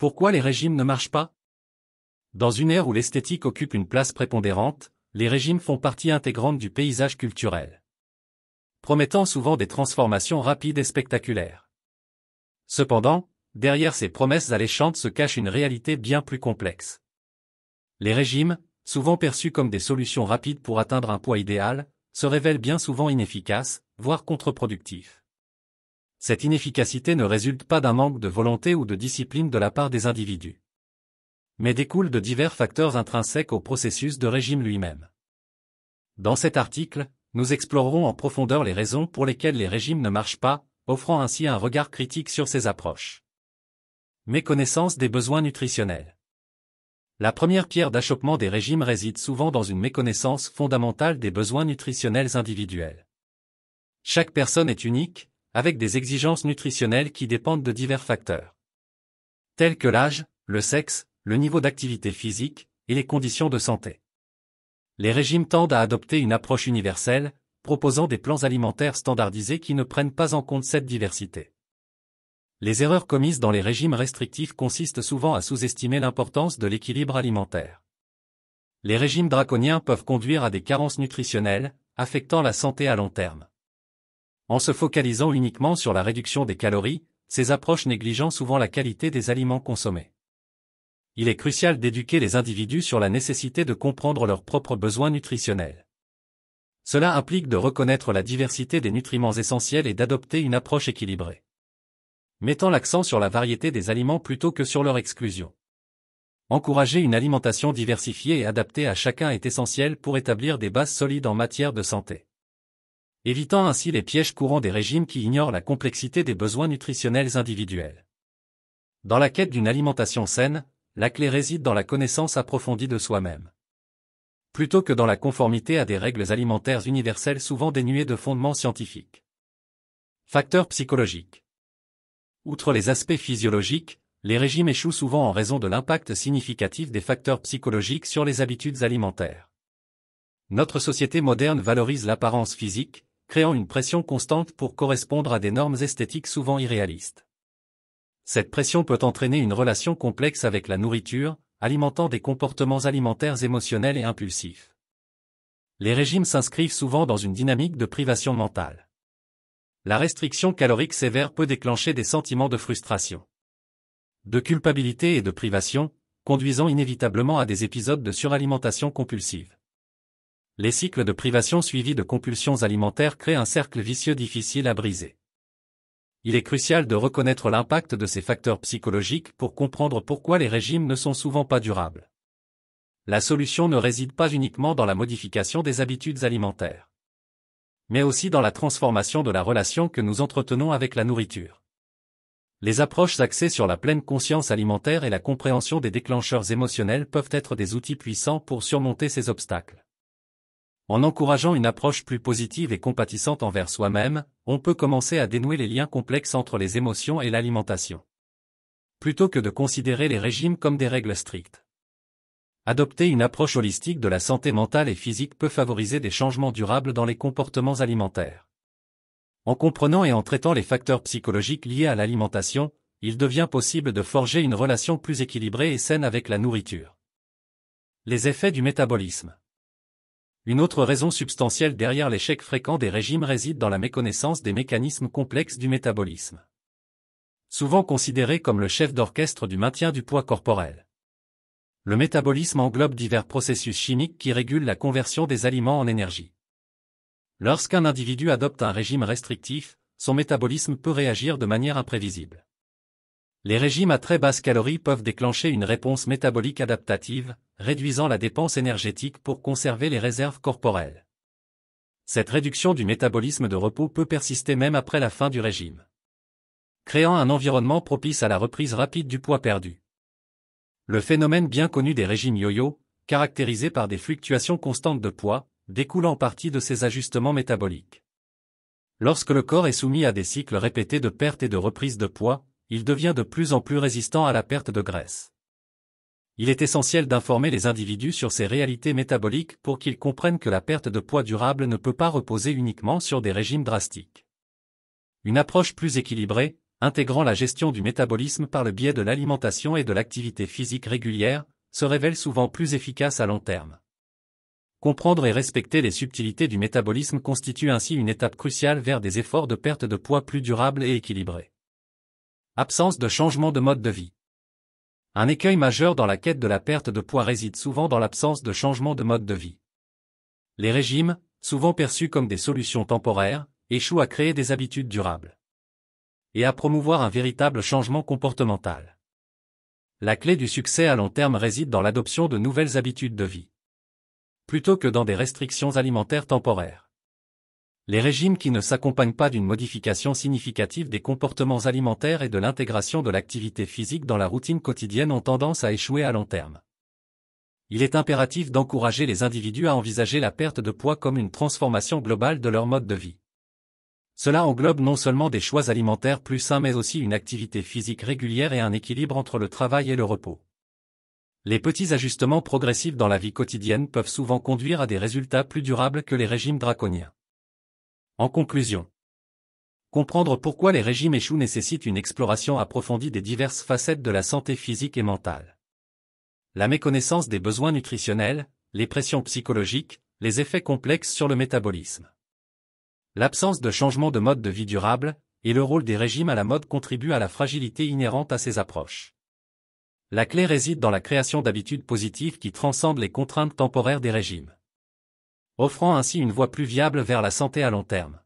Pourquoi les régimes ne marchent pas Dans une ère où l'esthétique occupe une place prépondérante, les régimes font partie intégrante du paysage culturel, promettant souvent des transformations rapides et spectaculaires. Cependant, derrière ces promesses alléchantes se cache une réalité bien plus complexe. Les régimes, souvent perçus comme des solutions rapides pour atteindre un poids idéal, se révèlent bien souvent inefficaces, voire contre-productifs cette inefficacité ne résulte pas d'un manque de volonté ou de discipline de la part des individus, mais découle de divers facteurs intrinsèques au processus de régime lui-même. Dans cet article, nous explorerons en profondeur les raisons pour lesquelles les régimes ne marchent pas, offrant ainsi un regard critique sur ces approches. Méconnaissance des besoins nutritionnels. La première pierre d'achoppement des régimes réside souvent dans une méconnaissance fondamentale des besoins nutritionnels individuels. Chaque personne est unique, avec des exigences nutritionnelles qui dépendent de divers facteurs, tels que l'âge, le sexe, le niveau d'activité physique et les conditions de santé. Les régimes tendent à adopter une approche universelle, proposant des plans alimentaires standardisés qui ne prennent pas en compte cette diversité. Les erreurs commises dans les régimes restrictifs consistent souvent à sous-estimer l'importance de l'équilibre alimentaire. Les régimes draconiens peuvent conduire à des carences nutritionnelles, affectant la santé à long terme. En se focalisant uniquement sur la réduction des calories, ces approches négligeant souvent la qualité des aliments consommés. Il est crucial d'éduquer les individus sur la nécessité de comprendre leurs propres besoins nutritionnels. Cela implique de reconnaître la diversité des nutriments essentiels et d'adopter une approche équilibrée. Mettant l'accent sur la variété des aliments plutôt que sur leur exclusion. Encourager une alimentation diversifiée et adaptée à chacun est essentiel pour établir des bases solides en matière de santé évitant ainsi les pièges courants des régimes qui ignorent la complexité des besoins nutritionnels individuels. Dans la quête d'une alimentation saine, la clé réside dans la connaissance approfondie de soi-même. Plutôt que dans la conformité à des règles alimentaires universelles souvent dénuées de fondements scientifiques. Facteurs psychologiques. Outre les aspects physiologiques, les régimes échouent souvent en raison de l'impact significatif des facteurs psychologiques sur les habitudes alimentaires. Notre société moderne valorise l'apparence physique, créant une pression constante pour correspondre à des normes esthétiques souvent irréalistes. Cette pression peut entraîner une relation complexe avec la nourriture, alimentant des comportements alimentaires émotionnels et impulsifs. Les régimes s'inscrivent souvent dans une dynamique de privation mentale. La restriction calorique sévère peut déclencher des sentiments de frustration, de culpabilité et de privation, conduisant inévitablement à des épisodes de suralimentation compulsive les cycles de privation suivis de compulsions alimentaires créent un cercle vicieux difficile à briser. Il est crucial de reconnaître l'impact de ces facteurs psychologiques pour comprendre pourquoi les régimes ne sont souvent pas durables. La solution ne réside pas uniquement dans la modification des habitudes alimentaires, mais aussi dans la transformation de la relation que nous entretenons avec la nourriture. Les approches axées sur la pleine conscience alimentaire et la compréhension des déclencheurs émotionnels peuvent être des outils puissants pour surmonter ces obstacles. En encourageant une approche plus positive et compatissante envers soi-même, on peut commencer à dénouer les liens complexes entre les émotions et l'alimentation. Plutôt que de considérer les régimes comme des règles strictes. Adopter une approche holistique de la santé mentale et physique peut favoriser des changements durables dans les comportements alimentaires. En comprenant et en traitant les facteurs psychologiques liés à l'alimentation, il devient possible de forger une relation plus équilibrée et saine avec la nourriture. Les effets du métabolisme une autre raison substantielle derrière l'échec fréquent des régimes réside dans la méconnaissance des mécanismes complexes du métabolisme. Souvent considéré comme le chef d'orchestre du maintien du poids corporel. Le métabolisme englobe divers processus chimiques qui régulent la conversion des aliments en énergie. Lorsqu'un individu adopte un régime restrictif, son métabolisme peut réagir de manière imprévisible. Les régimes à très basse calories peuvent déclencher une réponse métabolique adaptative, réduisant la dépense énergétique pour conserver les réserves corporelles. Cette réduction du métabolisme de repos peut persister même après la fin du régime, créant un environnement propice à la reprise rapide du poids perdu. Le phénomène bien connu des régimes yo-yo, caractérisé par des fluctuations constantes de poids, découle en partie de ces ajustements métaboliques. Lorsque le corps est soumis à des cycles répétés de perte et de reprise de poids, il devient de plus en plus résistant à la perte de graisse il est essentiel d'informer les individus sur ces réalités métaboliques pour qu'ils comprennent que la perte de poids durable ne peut pas reposer uniquement sur des régimes drastiques. Une approche plus équilibrée, intégrant la gestion du métabolisme par le biais de l'alimentation et de l'activité physique régulière, se révèle souvent plus efficace à long terme. Comprendre et respecter les subtilités du métabolisme constitue ainsi une étape cruciale vers des efforts de perte de poids plus durables et équilibrés. Absence de changement de mode de vie. Un écueil majeur dans la quête de la perte de poids réside souvent dans l'absence de changement de mode de vie. Les régimes, souvent perçus comme des solutions temporaires, échouent à créer des habitudes durables et à promouvoir un véritable changement comportemental. La clé du succès à long terme réside dans l'adoption de nouvelles habitudes de vie, plutôt que dans des restrictions alimentaires temporaires les régimes qui ne s'accompagnent pas d'une modification significative des comportements alimentaires et de l'intégration de l'activité physique dans la routine quotidienne ont tendance à échouer à long terme. Il est impératif d'encourager les individus à envisager la perte de poids comme une transformation globale de leur mode de vie. Cela englobe non seulement des choix alimentaires plus sains mais aussi une activité physique régulière et un équilibre entre le travail et le repos. Les petits ajustements progressifs dans la vie quotidienne peuvent souvent conduire à des résultats plus durables que les régimes draconiens. En conclusion, comprendre pourquoi les régimes échouent nécessite une exploration approfondie des diverses facettes de la santé physique et mentale. La méconnaissance des besoins nutritionnels, les pressions psychologiques, les effets complexes sur le métabolisme. L'absence de changement de mode de vie durable et le rôle des régimes à la mode contribuent à la fragilité inhérente à ces approches. La clé réside dans la création d'habitudes positives qui transcendent les contraintes temporaires des régimes offrant ainsi une voie plus viable vers la santé à long terme.